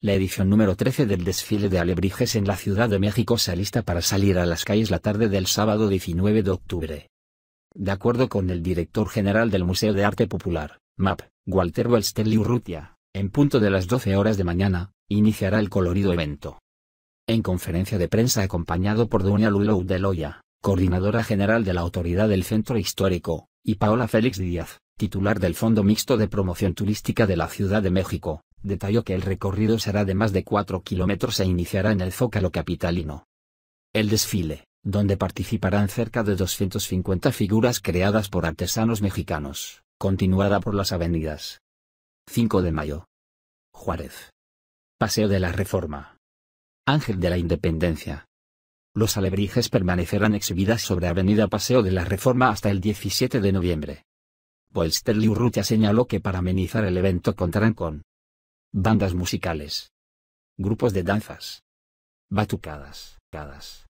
La edición número 13 del desfile de alebrijes en la Ciudad de México se alista para salir a las calles la tarde del sábado 19 de octubre. De acuerdo con el director general del Museo de Arte Popular, MAP, Walter Welstelli Urrutia, en punto de las 12 horas de mañana, iniciará el colorido evento. En conferencia de prensa acompañado por Doña Lulou de coordinadora general de la Autoridad del Centro Histórico, y Paola Félix Díaz, titular del Fondo Mixto de Promoción Turística de la Ciudad de México, detalló que el recorrido será de más de 4 kilómetros e iniciará en el Zócalo Capitalino. El desfile, donde participarán cerca de 250 figuras creadas por artesanos mexicanos, continuará por las avenidas. 5 de mayo. Juárez. Paseo de la Reforma. Ángel de la Independencia. Los alebrijes permanecerán exhibidas sobre Avenida Paseo de la Reforma hasta el 17 de noviembre. Boelsterli Liurrutia señaló que para amenizar el evento contarán con bandas musicales, grupos de danzas, batucadas, cadas.